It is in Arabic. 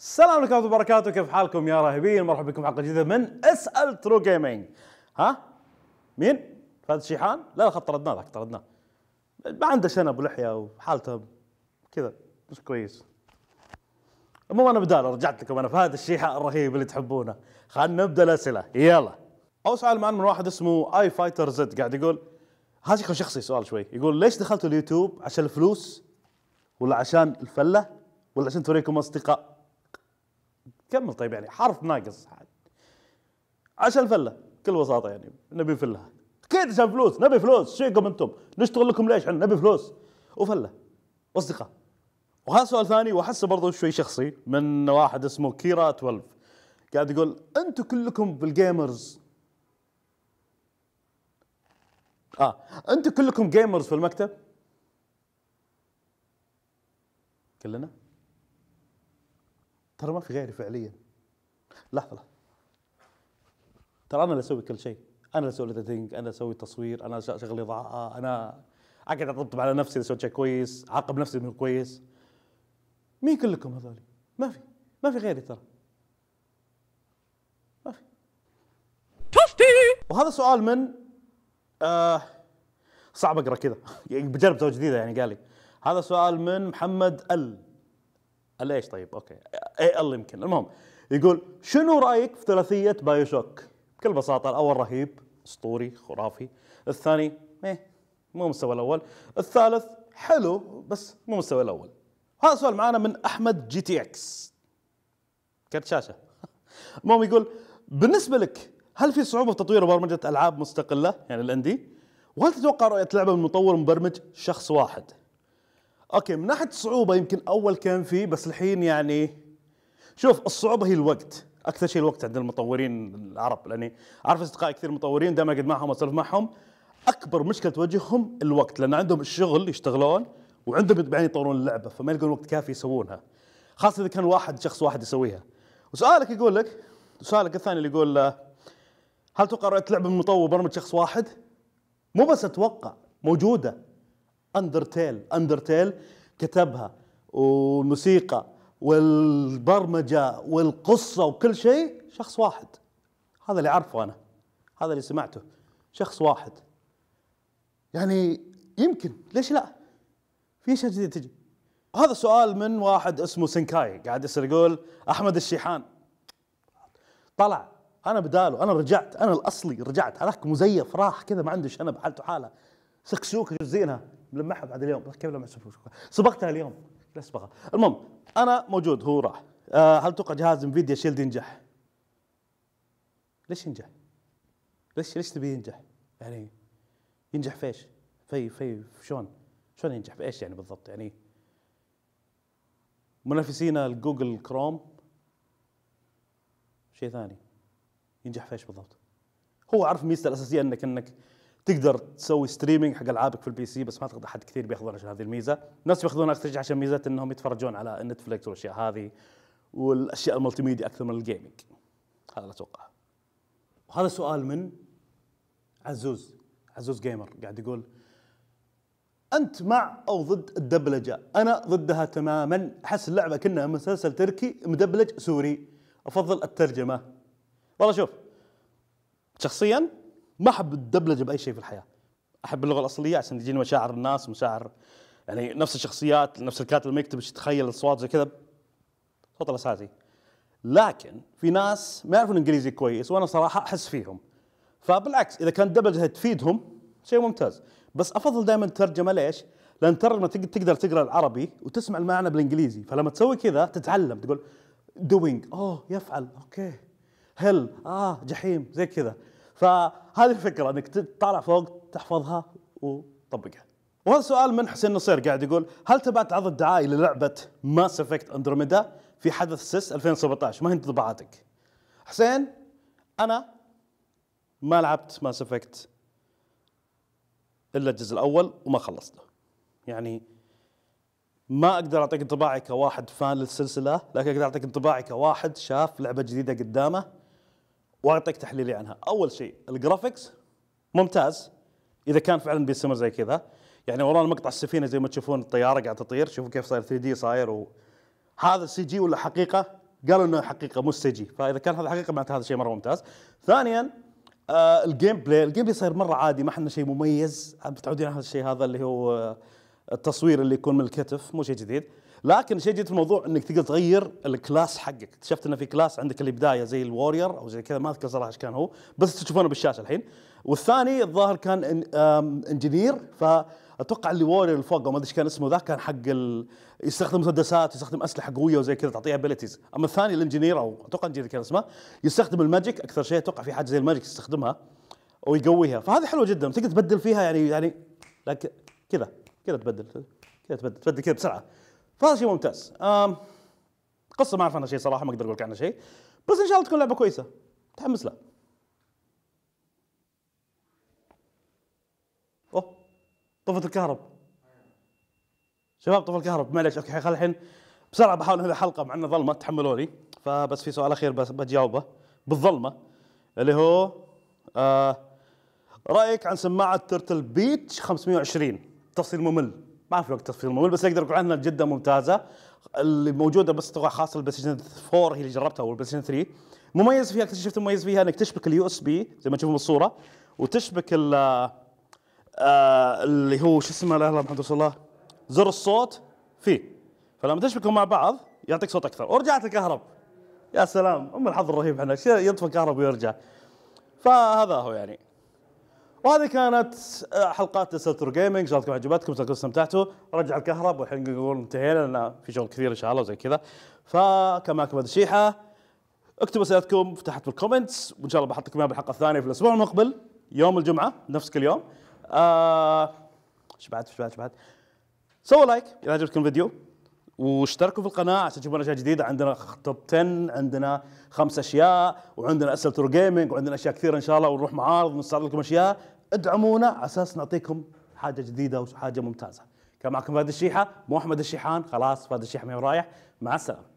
السلام عليكم ورحمه الله وبركاته كيف حالكم يا راهبين مرحبا بكم حلقه جديده من اسال ترو جيمنج ها مين فهد الشيحان؟ لا لا طردناه ذاك طردناه ما عنده شنب ولحية وحالته كذا مش كويس المهم انا بدال رجعت لكم انا فهد الشيحان الرهيب اللي تحبونه خلينا نبدا الاسئله يلا اول سؤال معنا من واحد اسمه اي فايتر زد قاعد يقول هذا شخصي سؤال شوي يقول ليش دخلتوا اليوتيوب عشان الفلوس ولا عشان الفله ولا عشان توريكم اصدقاء كمل طيب يعني حرف ناقص عاد عشان الفله بكل بساطه يعني نبي فله كيد عشان فلوس نبي فلوس شيكم انتم نشتغل لكم ليش احنا نبي فلوس وفله اصدقاء وهذا سؤال ثاني واحسه برضه شوي شخصي من واحد اسمه كيرا 12 قاعد يقول انتم كلكم بالجيمرز اه انتم كلكم جيمرز في المكتب كلنا ترى ما في غيري فعليا لحظه لحظه ترى انا اللي اسوي كل شيء انا اللي اسوي الاديتنج انا اسوي التصوير انا اشغل اضاءه انا اقعد اطبطب على نفسي اذا سويت شيء كويس اعاقب نفسي انه كويس مين كلكم هذول ما في ما في غيري ترى ما في تفتي وهذا سؤال من آه صعب اقرا كذا بجرب تو جديده يعني قال لي هذا سؤال من محمد ال ليش طيب اوكي اي ال يمكن المهم يقول شنو رايك في ثلاثيه بايوشوك بكل بساطه الاول رهيب اسطوري خرافي الثاني ايه مو مستوى الاول الثالث حلو بس مو مستوى الاول هذا سؤال معانا من احمد جي تي اكس كرت شاشه المهم يقول بالنسبه لك هل في صعوبه في تطوير وبرمجه العاب مستقله يعني الاندي وهل تتوقع رؤيه لعبه من مطور مبرمج شخص واحد اوكي من ناحيه الصعوبه يمكن اول كان فيه بس الحين يعني شوف الصعوبه هي الوقت اكثر شيء الوقت عند المطورين العرب لاني اعرف اصدقائي كثير مطورين دائما اقعد معهم واسولف معهم اكبر مشكله تواجههم الوقت لان عندهم الشغل يشتغلون وعندهم بعدين يطورون اللعبه فما يلقون وقت كافي يسوونها خاصه اذا كان واحد شخص واحد يسويها وسؤالك يقول لك سؤالك الثاني اللي يقول هل توقع رؤيه لعبه من مطور برمج شخص واحد؟ مو بس اتوقع موجوده اندرتيل اندرتيل كتبها والموسيقى والبرمجه والقصه وكل شيء شخص واحد هذا اللي اعرفه انا هذا اللي سمعته شخص واحد يعني يمكن ليش لا في اشياء جديده تجي هذا سؤال من واحد اسمه سنكاي قاعد يصير يقول احمد الشيحان طلع انا بداله انا رجعت انا الاصلي رجعت هذاك مزيف راح كذا ما عنده شنب حالته حاله سكسوك جزينها ملمحها بعد اليوم كيف لمح صبغتها اليوم لسبغه المهم انا موجود هو راح آه، هل توقع جهاز انفيديا شيلد ينجح؟ ليش ينجح؟ ليش ليش تبي ينجح؟ يعني ينجح في ايش؟ في في شلون؟ شلون ينجح بايش يعني بالضبط؟ يعني منافسينا الجوجل كروم شيء ثاني ينجح في ايش بالضبط؟ هو عارف ميزته الاساسيه انك انك تقدر تسوي ستريمينج حق العابك في البي سي بس ما اعتقد احد كثير بياخذون عشان هذه الميزه، الناس بياخذون اكثر عشان ميزه انهم يتفرجون على نتفلكس والاشياء هذه والاشياء الملتي ميديا اكثر من الجيمنج. هذا اللي اتوقعه. وهذا سؤال من عزوز، عزوز جيمر قاعد يقول انت مع او ضد الدبلجه؟ انا ضدها تماما، احس اللعبه كانها مسلسل تركي مدبلج سوري، افضل الترجمه. والله شوف شخصيا ما احب الدبلجه باي شيء في الحياه احب اللغه الاصليه عشان تجيني مشاعر الناس مشاعر يعني نفس الشخصيات نفس الكاتب لما يكتب يتخيل الاصوات زي كذا صوت الاساسي لكن في ناس ما يعرفون الانجليزي كويس وانا صراحه احس فيهم فبالعكس اذا كانت دبلجه تفيدهم شيء ممتاز بس افضل دائما الترجمه ليش؟ لان لما تقدر تقرا العربي وتسمع المعنى بالانجليزي فلما تسوي كذا تتعلم تقول دوينج اوه يفعل اوكي هل اه جحيم زي كذا فهذه الفكره انك تطالع فوق تحفظها وتطبقها وهذا سؤال من حسين نصير قاعد يقول هل تابعت عرض الدعائي للعبه ماس افكت اندروميدا في حدث سيس 2017 ما هي انطباعاتك؟ حسين انا ما لعبت ماس افكت الا الجزء الاول وما خلصته يعني ما اقدر اعطيك انطباعي كواحد فان للسلسله لكن اقدر اعطيك انطباعي كواحد شاف لعبه جديده قدامه واعطيك تحليلي عنها اول شيء الجرافيكس ممتاز اذا كان فعلا بيستمر زي كذا يعني ورانا مقطع السفينه زي ما تشوفون الطياره قاعده تطير شوفوا كيف صاير 3 دي صاير و... هذا سي جي ولا حقيقه قالوا انه حقيقه مو سي جي فاذا كان هذا حقيقه معناته هذا شيء مره ممتاز ثانيا آه الجيم بلاي الجيم بلاي صاير مره عادي ما احنا شيء مميز متعودين على هذا الشيء هذا اللي هو آه، التصوير اللي يكون من الكتف مو شيء جديد لكن شيء جديد في الموضوع انك تقدر تغير الكلاس حقك اكتشفت انه في كلاس عندك البدايه زي الوورير او زي كذا ما اذكر صراحه ايش كان هو بس تشوفونه بالشاشه الحين والثاني الظاهر كان انجينير فاتوقع اللي وورير اللي فوق ما ادري ايش كان اسمه ذاك كان حق ال... يستخدم مسدسات يستخدم اسلحه قويه وزي كذا تعطيه ابيلتيز اما الثاني الانجينير او اتوقع انجينير كان اسمه يستخدم الماجيك اكثر شيء اتوقع في حاجه زي الماجيك يستخدمها ويقويها فهذه حلوه جدا تقدر تبدل فيها يعني يعني لكن كذا كذا تبدل كذا تبدل تبدل كذا بسرعه فهذا شيء ممتاز قصه ما اعرف عنها شيء صراحه ما اقدر اقول لك عنها شيء بس ان شاء الله تكون لعبه كويسه متحمس لها اوه طفت الكهرب شباب طفى الكهرب معلش اوكي خل الحين بسرعه بحاول انهي الحلقه مع انه ظلمه تحملوني فبس في سؤال اخير بجاوبه بالظلمه اللي هو آه رايك عن سماعه ترتل بيتش 520 تفصيل ممل ما في وقت تفصيل الموبايل بس اقدر اقول عنها جدا ممتازه اللي موجوده بس اتوقع خاصه البلاي ستيشن 4 هي اللي جربتها والبلاي ستيشن 3 مميز فيها اكتشفت مميز فيها انك تشبك اليو اس بي زي ما تشوفون بالصوره وتشبك ال آه، اللي هو شو اسمه لا اله الا الله زر الصوت فيه فلما تشبكهم مع بعض يعطيك صوت اكثر ورجعت الكهرب يا سلام ام الحظ الرهيب احنا يطفى الكهرب ويرجع فهذا هو يعني وهذه كانت آه، حلقات سلسله جيمنج ان شاء الله عجبتكم ان استمتعتوا رجع الكهرب والحين نقول انتهينا لان في شغل كثير ان شاء الله وزي كذا فكان معكم هذا الشيحه اكتبوا اسئلتكم تحت في الكومنتس وان شاء الله بحط لكم اياها بالحلقه الثانيه في الاسبوع المقبل يوم الجمعه نفس كل يوم آه شبعت شبعت شبعت سووا لايك اذا عجبكم الفيديو واشتركوا في القناه عشان تشوفون اشياء جديده عندنا توب 10 عندنا خمس اشياء وعندنا اسئله تور جيمنج وعندنا اشياء كثيره ان شاء الله ونروح معارض ونستعرض لكم اشياء ادعمونا على اساس نعطيكم حاجه جديده وحاجه ممتازه كان معكم فهد الشيحه مو احمد الشيحان خلاص فهد الشيحه ما رايح مع السلامه